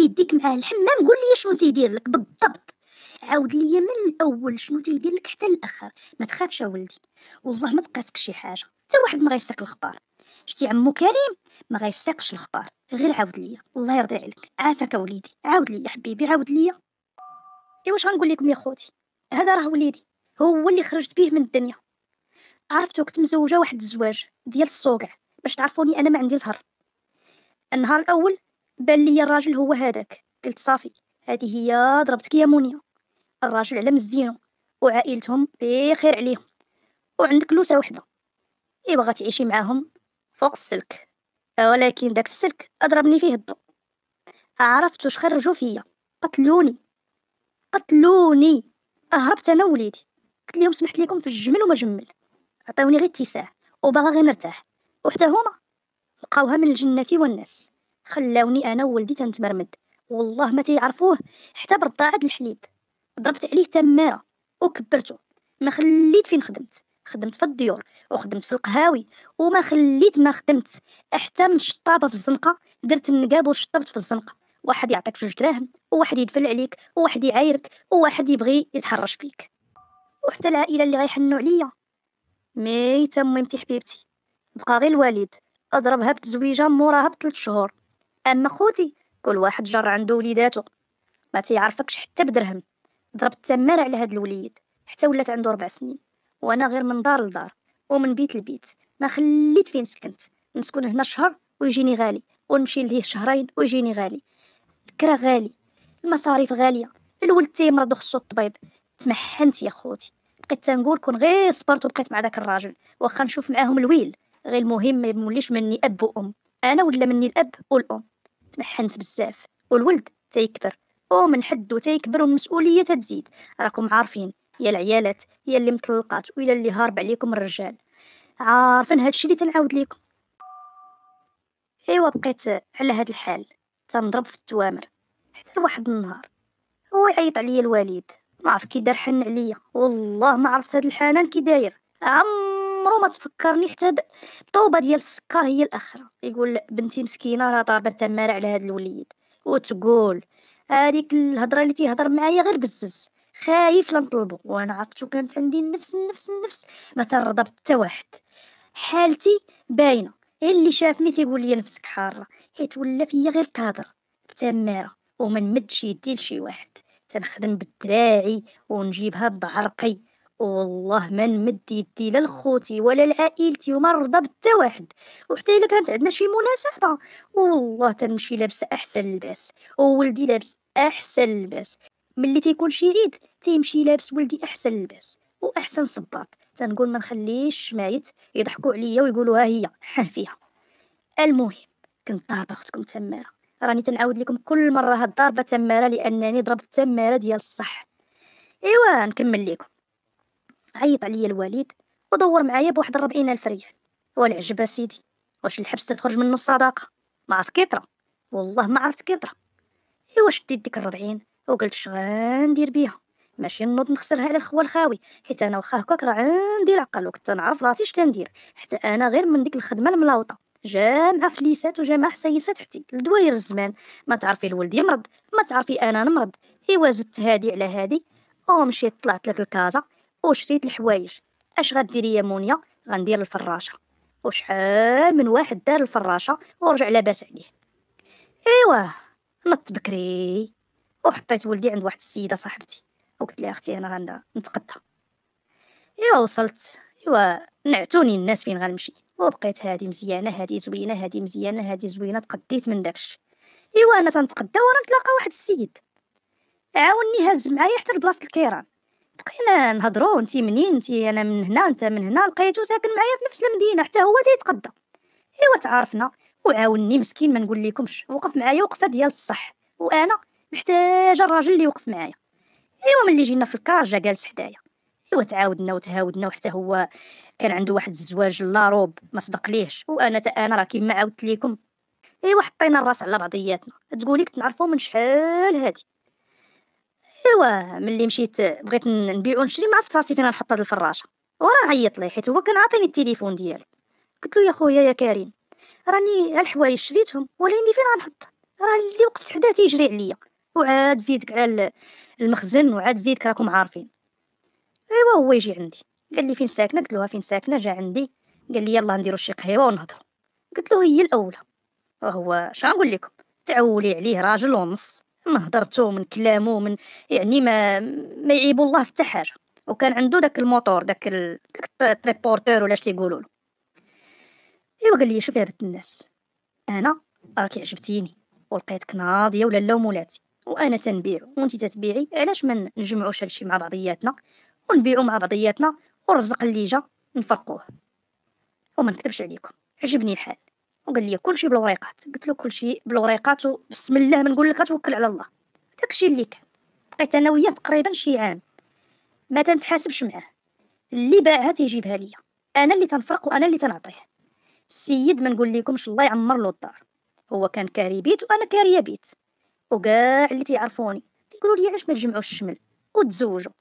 تيديك معاه الحمام قول لي شنو تيدير لك بالضبط عاود لي من الاول شنو تيدير لك حتى الاخر ما تخافش ولدي والله ما تقاسك شي حاجه حتى واحد ما غيسرق الخبار شتي عمو كريم ما غيسرقش الخبار غير عاود ليا الله يرضي عليك عافاك وليدي عاود ليا حبيبي عاود ليا ايوا واش غنقول لكم يا خوتي هذا راه وليدي هو اللي خرجت بيه من الدنيا عرفتو كنت مزوجه واحد الزواج ديال الصوقع باش تعرفوني انا ما عندي زهر النهار الاول بان ليا الراجل هو هذاك قلت صافي هذه هي ضربتك يا منيا الراجل على مزيانو وعائلتهم بخير عليهم وعندك لوسه وحده اي بغات تعيشي معاهم فوق السلك ولكن داك السلك اضربني فيه الضو عرفت واش خرجوا فيا قتلوني قتلوني اهربت انا وليدي قلت لهم سمحت لكم في الجمل وما جمل عطاوني غير اتساع وباغا غير نرتاح وحتى هما لقاوها من الجنه والناس خلاوني أنا وولدي تنتمرمد والله ما تيعرفوه حتى برضاعة الحليب ضربت عليه تمارة وكبرته ما خليت فين خدمت خدمت في الديور وخدمت في القهاوي وما خليت ما خدمت حتى من شطابه في الزنقه درت النقاب وشطبت في الزنقه واحد يعطيك جوج دراهم وواحد يدفل عليك وواحد يعايرك وواحد يبغي يتحرش بيك وحتى العائله اللي غيحنوا عليا مي تميمتي حبيبتي بقى غير الوالد اضربها بتزويجه موراها بثلاث شهور اما خوتي كل واحد جر عنده وليداتو ما تيعرفكش حتى بدرهم ضربت تمار على هاد الوليد حتى ولات عنده ربع سنين وانا غير من دار لدار ومن بيت لبيت ما خليت فين سكنت نسكن هنا شهر ويجيني غالي ونمشي ليه شهرين ويجيني غالي الكرا غالي المصاريف غاليه الولد تيمرض وخصو الطبيب تمحنت يا خوتي بقيت تنقول كون غير صبرت وبقيت مع داك الراجل واخا نشوف معاهم الويل غير المهم ما يموليش مني اب وام انا ولا مني الاب والام تمحنت بزاف والولد تيكبر ومن حدو تيكبر والمسؤوليه تزيد راكم عارفين يا العيالات يا اللي مطلقات ويا اللي هارب عليكم الرجال عارفين هادشي اللي تنعاود ليكم ايوا بقيت على هاد الحال تنضرب في التوامر حتى لواحد النهار هو يعيط عليا الوالد ما عرف كي دار حن عليا والله ما عرفت هاد الحنان كي داير عمرو ما تفكرني حتى بالطوبه ديال السكر هي الاخره يقول بنتي مسكينه راه ضاربه تماره على هذا الوليد وتقول هذيك الهضره اللي تيهضر معايا غير بزز خايف لنطلبو وانا عرفتو كانت عندي النفس النفس النفس ما ترضى حتى واحد حالتي باينه اللي شافني تيقول لي نفسك حاره حيت ولا فيا غير كادر تماره وما نمدش يدي لشي واحد تنخدم بالدراعي ونجيبها بعرقي والله ما نمد يدي لا لخوتي ولا لعائلتي وما نرضى بتا واحد وحتى الا كانت عندنا شي مناسبه والله تنمشي لابسه احسن لباس وولدي لابس احسن لباس ملي تيكون شي عيد تيمشي لابس ولدي احسن لباس واحسن صباط تنقول ما نخليش مايت يضحكوا عليا ويقولوا ها هي ها فيها المهم كنت ضاربه اختكم تماره راني تنعاود لكم كل مره هاد الضربه تماره لانني ضربت تماره ديال الصح ايوا نكمل لكم عيط عليا الوالد ودور معايا بواحد ربعين ألف ريال والعجب سيدي واش الحبس تخرج منه الصداقة ما عرفت كيطرا والله ما عرفت كيطرا إيوا شديت ديك الربعين وقلت اش غندير بيها ماشي نوض نخسرها على الخوال الخاوي حيت انا واخا هكاك راه عندي العقل وكنت نعرف راسي اش تندير حتى انا غير من ديك الخدمه الملاوطه جامعه فليسات وجامعه حسيسات حتي لدواير الزمان ما تعرفي الولد يمرض ما تعرفي انا نمرض ايوا زدت هادي على هادي ومشيت طلعت لك الكازا وشريت الحوايج اش غديري يا مونيا غندير الفراشه وشحال من واحد دار الفراشه ورجع لاباس عليه ايوا نط بكري وحطيت ولدي عند واحد السيده صاحبتي وقلت لها اختي انا غندا نتقدى ايوا وصلت ايوا نعتوني الناس فين غنمشي وبقيت هادي مزيانه هادي زوينه هادي مزيانه هادي زوينه تقديت من داكش ايوا انا تنتقدى وانا نتلاقى واحد السيد عاوني هز معايا حتى لبلاصه الكيران بقينا نهضرو انت منين انت انا من هنا انت من هنا لقيتو ساكن معايا في نفس المدينه حتى هو تيتقدا ايوا تعرفنا وعاوني مسكين ما نقول لكمش وقف معايا وقفه ديال الصح وانا محتاجه الراجل اللي يوقف معايا ايوا ملي جينا في الكار جا جالس حدايا ايوا تعاودنا وتهاودنا وحتى هو كان عنده واحد الزواج روب ما صدق ليهش وانا تا انا راه كيما عاودت ليكم ايوا حطينا الراس على بعضياتنا تقولي كنت نعرفو من شحال هادي ايوا ملي مشيت بغيت نبيع ونشري ما عرفت راسي فين غنحط هاد الفراشه وراه نعيط ليه حيت هو كان عاطيني التليفون ديالو قلت له يا خويا يا كريم راني الحوايج شريتهم ولكن فين غنحط راه اللي وقفت حداه تيجري عليا وعاد زيدك على المخزن وعاد زيدك راكم عارفين ايوا هو يجي عندي قال لي فين ساكنه قلت له فين ساكنه جا عندي قال لي يلا نديرو شي قهيوه ونهضروا قلت له هي الاولى وهو شنو نقول لكم تعولي عليه راجل ونص من هضرتو من كلامو من يعني ما ما يعيبو الله حتى حاجه وكان عنده داك الموتور داك داك التريبورتور ولا اش تيقولوا له ايوا قال لي شوفي يا بنت الناس انا راكي عجبتيني ولقيتك ناضيه ولا لا مولاتي وانا تنبيع وانت تتبيعي علاش ما نجمعوش هادشي مع بعضياتنا ونبيعو مع بعضياتنا والرزق اللي جا نفرقوه وما نكذبش عليكم عجبني الحال وقال لي كلشي بالوريقات قلت له كلشي بالوريقات وبسم الله ما نقول لك توكل على الله داكشي اللي كان بقيت انا وياه تقريبا شي عام ما تنتحاسبش معاه اللي باعها تيجيبها ليا انا اللي تنفرق وانا اللي تنعطيه السيد ما نقول لكمش الله يعمر له الدار هو كان كاري بيت وانا كاري بيت وكاع اللي تيعرفوني تيقولوا لي علاش ما تجمعوش الشمل وتزوجوا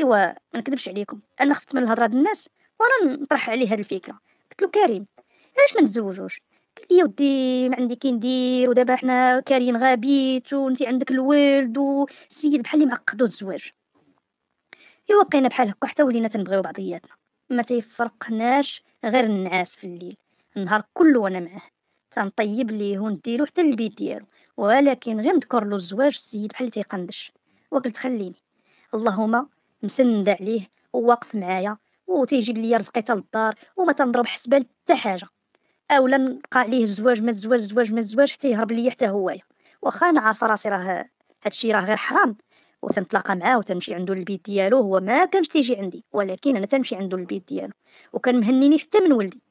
ايوا ما نكذبش عليكم انا خفت من الهضره الناس وانا نطرح عليه هذه الفكره قلت له كريم علاش ما نتزوجوش يا ودي ما عندي كي ندير ودابا حنا كاريين غابيت وانت عندك الولد والسيد بحال اللي معقدو الزواج ايوا بقينا بحال هكا حتى ولينا تنبغيو بعضياتنا ما تيفرقناش غير النعاس في الليل النهار كله وانا معاه تنطيب ليه ونديرو حتى البيت ديالو ولكن غير نذكر له الزواج السيد بحال تيقندش وقلت خليني اللهم مسند عليه وواقف معايا وتيجيب ليا رزقي حتى للدار وما تنضرب حسبه حتى حاجه او لا نلقى عليه الزواج ما الزواج الزواج ما الزواج حتى يهرب ليا حتى هويا واخا انا عارفه راسي راه هادشي راه غير حرام وتنتلاقى معاه وتنمشي عندو البيت ديالو هو ما كانش تيجي عندي ولكن انا تنمشي عندو البيت ديالو وكان مهنيني حتى من ولدي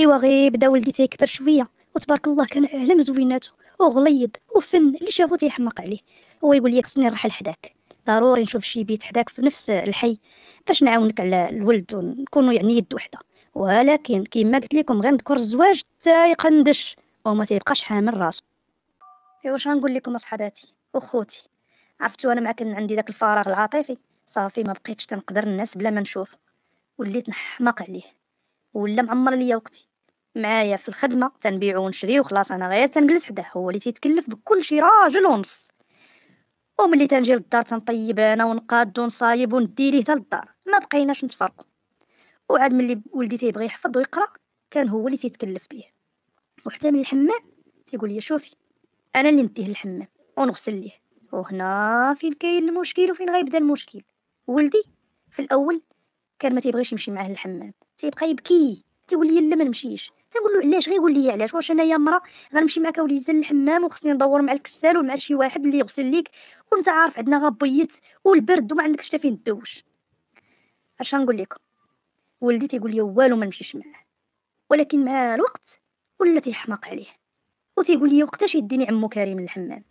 ايوا غير بدا ولدي تيكبر شويه وتبارك الله كان عالم زويناته وغليظ وفن اللي شافو تيحمق عليه هو يقول لي خصني نروح لحداك ضروري نشوف شي بيت حداك في نفس الحي باش نعاونك على الولد ونكونوا يعني يد وحده ولكن كما قلت لكم غنذكر الزواج حتى يقندش وما تيبقاش حامل راسو ايوا واش غنقول لكم اصحاباتي اخوتي عرفتوا انا مع كان عندي داك الفراغ العاطفي صافي ما بقيتش تنقدر الناس بلا ما نشوف وليت نحماق عليه ولا معمر ليا وقتي معايا في الخدمه تنبيع ونشري وخلاص انا غير تنجلس حداه هو اللي تيتكلف بكل شي راجل ونص وملي تنجي للدار تنطيب انا ونقاد ونصايب وندي ليه حتى للدار ما بقيناش نتفرقوا وعاد ملي ولدي تيبغي يحفظ ويقرا كان هو اللي تيتكلف به وحتى من الحمام تيقول لي شوفي انا اللي نديه للحمام ونغسل ليه وهنا فين كاين المشكل وفين غيبدا المشكل ولدي في الاول كان ما تيبغيش يمشي معاه للحمام تيبقى يبكي تيقول لي لا ما نمشيش تنقول له علاش غيقول لي علاش واش انايا مرا غنمشي معاك وليدي للحمام وخصني ندور مع الكسال ومع شي واحد اللي يغسل ليك وانت عارف عندنا غبيت والبرد وما عندكش حتى فين تدوش اش غنقول لكم ولدي تيقول لي والو ما نمشيش معاه ولكن مع الوقت ولا تيحماق عليه وتيقول لي وقتاش يديني عمو كريم للحمام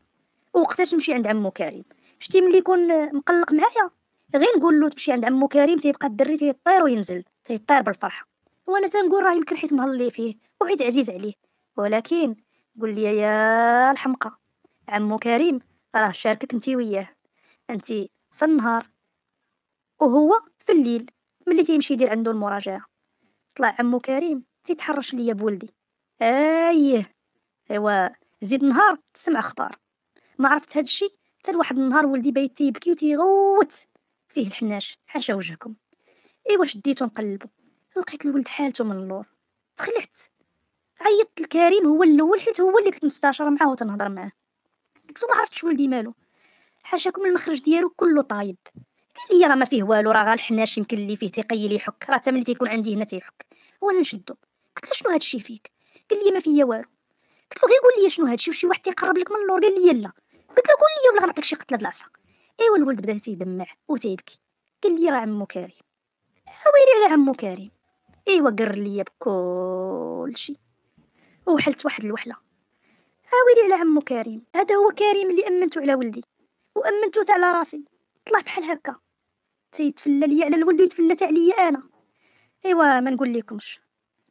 وقتاش نمشي عند عمو كريم شتي ملي يكون مقلق معايا غير نقول له تمشي عند عمو كريم تيبقى الدري تيطير وينزل تيطير بالفرحه وانا تنقول راه يمكن حيت مهلي فيه وحيت عزيز عليه ولكن قول لي يا الحمقى عمو كريم راه شاركك انت وياه انت في النهار وهو في الليل ملي تيمشي يدير عندو المراجعة طلع عمو كريم تيتحرش ليا بولدي اييه ايوا زيد نهار تسمع اخبار ما عرفت هادشي حتى لواحد النهار ولدي بايت تيبكي وتيغوت فيه الحناش حاشا وجهكم ايوا شديتو نقلبو لقيت الولد حالته من اللور تخلعت عيطت لكريم هو الاول حيت هو اللي كنت مستاشره معاه وتنهضر معاه قلت له ما عرفتش ولدي مالو حاشاكم المخرج ديالو كله طايب ليا راه ما فيه والو راه غنحناش يمكن اللي فيه تيقي يحك راه تملي تيكون عندي هنا تيحك وانا نشدو قلت له شنو هادشي فيك قال لي ما فيا والو قلت له غير قول لي شنو هادشي وشي واحد تيقرب لك من اللور قال لي لا قلت له قول لي ولا غنعطيك شي قتله بالعصا ايوا الولد بدا تيدمع وتيبكي قال لي راه عمو كريم ويلي على عمو كريم ايوا قر لي بكلشي وحلت واحد الوحله ويلي على عمو كريم هذا هو كريم اللي امنتو على ولدي وامنتو على راسي طلع بحال هكا تيتفلى ليا على الولد ويتفلى تاع عليا انا ايوا ما نقول لكمش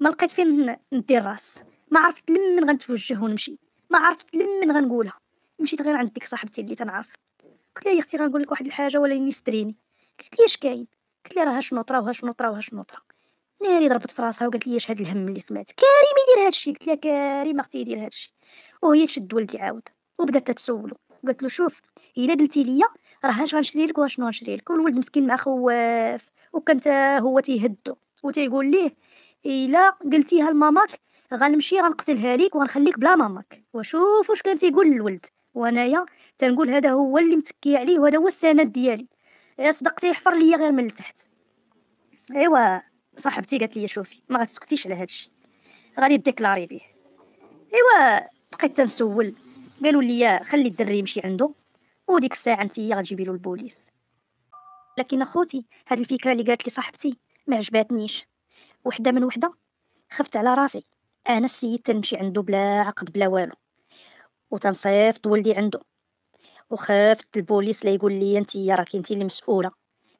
ما لقيت فين ندير راس ما عرفت لمن غنتوجه ونمشي ما عرفت لمن غنقولها مشيت غير عند ديك صاحبتي اللي تنعرف قلت لها يا اختي غنقول لك واحد الحاجه ولا يستريني قلت لي اش كاين قلت لها راه شنوطره وها شنوطره وها شنوطره ناري ضربت في راسها وقالت لي اش هاد الهم اللي سمعت كريم يدير هاد الشيء قلت لها كريم اختي يدير هاد الشيء وهي تشد ولدي عاود وبدات تتسولو قلت له شوف الا قلتي ليا راه اش غنشري لك واش نشري لك والولد مسكين مع خواف وكانت هو تيهدو وتيقول ليه الا قلتيها لماماك غنمشي غنقتلها ليك وغنخليك بلا ماماك وشوف واش كان تيقول للولد وانايا تنقول هذا هو اللي متكي عليه وهذا هو السند ديالي إيه، صدقتي يحفر ليا غير من التحت ايوا صاحبتي قالت لي شوفي ما غتسكتيش على هذا الشيء غادي ديكلاري بيه ايوا بقيت تنسول قالوا لي خلي الدري يمشي عنده وديك الساعه انت هي غتجيبي له البوليس لكن اخوتي هاد الفكره اللي قالت لي صاحبتي ما عجباتنيش وحده من وحده خفت على راسي انا السيد تنمشي عنده بلا عقد بلا والو وتنصيفط ولدي عنده وخافت البوليس لا يقول لي انت راكي انت المسؤوله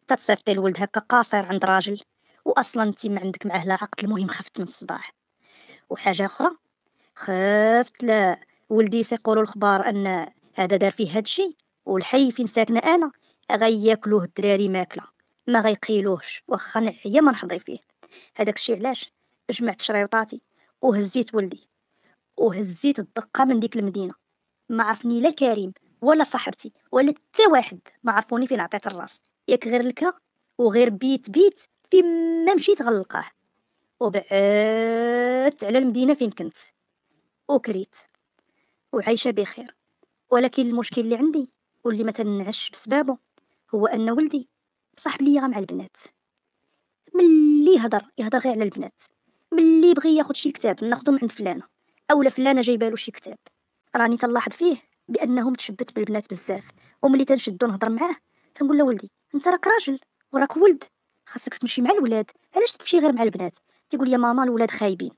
تتصيفطي الولد هكا قاصر عند راجل واصلا انت ما عندك معاه لا عقد المهم خفت من الصداع وحاجه اخرى خافت لا ولدي سيقولوا الخبار ان هذا دار فيه هادشي والحي فين ساكنه انا غياكلوه الدراري ماكله ما غيقيلوهش واخا نعيا ما نحضي فيه هذاك الشيء علاش جمعت شريطاتي وهزيت ولدي وهزيت الدقه من ديك المدينه ما عرفني لا كريم ولا صاحبتي ولا حتى واحد ما عرفوني فين عطيت الراس ياك غير الكا وغير بيت بيت فين ما مشيت غلقاه وبعدت على المدينه فين كنت وكريت وعايشه بخير ولكن المشكل اللي عندي واللي مثلا نعش بسبابه هو ان ولدي صاحب ليا مع البنات ملي يهضر يهضر غير على البنات ملي بغي ياخذ شي كتاب ناخذو من عند فلانه اولا فلانه جايبه له شي كتاب راني تلاحظ فيه بانه متشبت بالبنات بزاف وملي تنشدو نهضر معاه تنقول له ولدي انت راك راجل وراك ولد خاصك تمشي مع الولاد علاش تمشي غير مع البنات تيقول لي ماما الولاد خايبين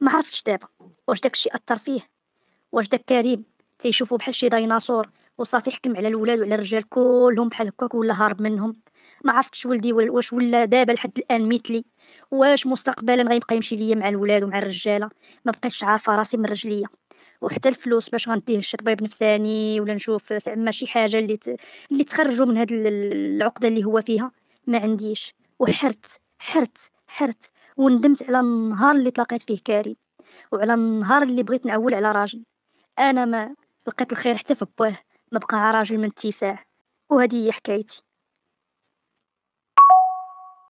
ما عرفتش دابا واش داكشي اثر فيه واش داك كريم تيشوفو بحال شي ديناصور وصافي حكم على الولاد وعلى الرجال كلهم بحال هكاك ولا هارب منهم ما عرفتش ولدي واش ولا دابا لحد الان مثلي واش مستقبلا غيبقى يمشي ليا مع الولاد ومع الرجاله ما بقيتش عارفه راسي من رجليا وحتى الفلوس باش غنديه طبيب نفساني ولا نشوف زعما شي حاجه اللي ت... اللي تخرجو من هاد العقده اللي هو فيها ما عنديش وحرت حرت حرت وندمت على النهار اللي تلاقيت فيه كريم وعلى النهار اللي بغيت نعول على راجل انا ما لقيت الخير حتى في بواه نبقى راجل من اتساع وهذه هي حكايتي